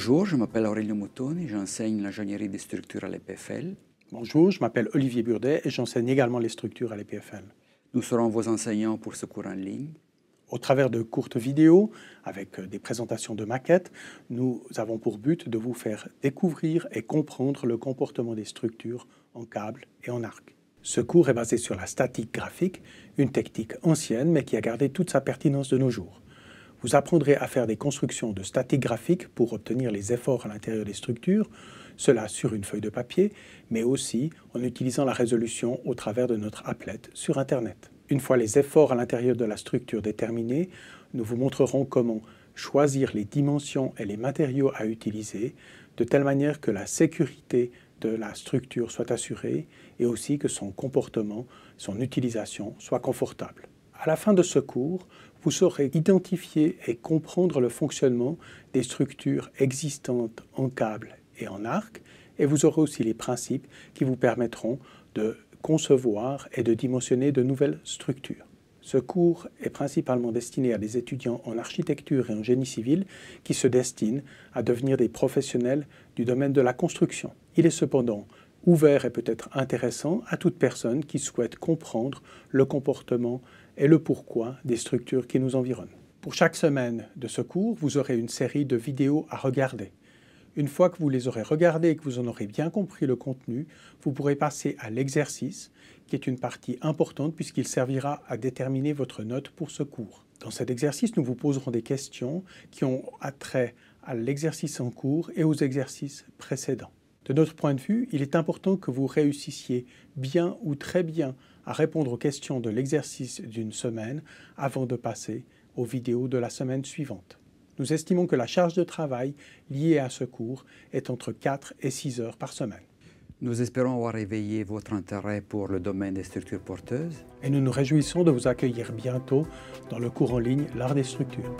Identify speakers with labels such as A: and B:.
A: Bonjour, je m'appelle Mouton et j'enseigne l'ingénierie des structures à l'EPFL. Bonjour, je m'appelle Olivier Burdet et j'enseigne également les structures à l'EPFL. Nous serons vos enseignants pour ce cours en ligne. Au travers de courtes vidéos, avec euh, des présentations de maquettes, nous avons pour but de vous faire découvrir et comprendre le comportement des structures en câble et en arc. Ce cours est basé sur la statique graphique, une technique ancienne mais qui a gardé toute sa pertinence de nos jours. Vous apprendrez à faire des constructions de statiques graphiques pour obtenir les efforts à l'intérieur des structures, cela sur une feuille de papier, mais aussi en utilisant la résolution au travers de notre applet sur Internet. Une fois les efforts à l'intérieur de la structure déterminés, nous vous montrerons comment choisir les dimensions et les matériaux à utiliser de telle manière que la sécurité de la structure soit assurée et aussi que son comportement, son utilisation soit confortable. À la fin de ce cours, vous saurez identifier et comprendre le fonctionnement des structures existantes en câble et en arc, et vous aurez aussi les principes qui vous permettront de concevoir et de dimensionner de nouvelles structures. Ce cours est principalement destiné à des étudiants en architecture et en génie civil qui se destinent à devenir des professionnels du domaine de la construction. Il est cependant ouvert et peut-être intéressant à toute personne qui souhaite comprendre le comportement et le pourquoi des structures qui nous environnent. Pour chaque semaine de ce cours, vous aurez une série de vidéos à regarder. Une fois que vous les aurez regardées et que vous en aurez bien compris le contenu, vous pourrez passer à l'exercice, qui est une partie importante puisqu'il servira à déterminer votre note pour ce cours. Dans cet exercice, nous vous poserons des questions qui ont attrait à l'exercice en cours et aux exercices précédents. De notre point de vue, il est important que vous réussissiez bien ou très bien à répondre aux questions de l'exercice d'une semaine avant de passer aux vidéos de la semaine suivante. Nous estimons que la charge de travail liée à ce cours est entre 4 et 6 heures par semaine. Nous espérons avoir éveillé votre intérêt pour le domaine des structures porteuses. Et nous nous réjouissons de vous accueillir bientôt dans le cours en ligne L'art des structures.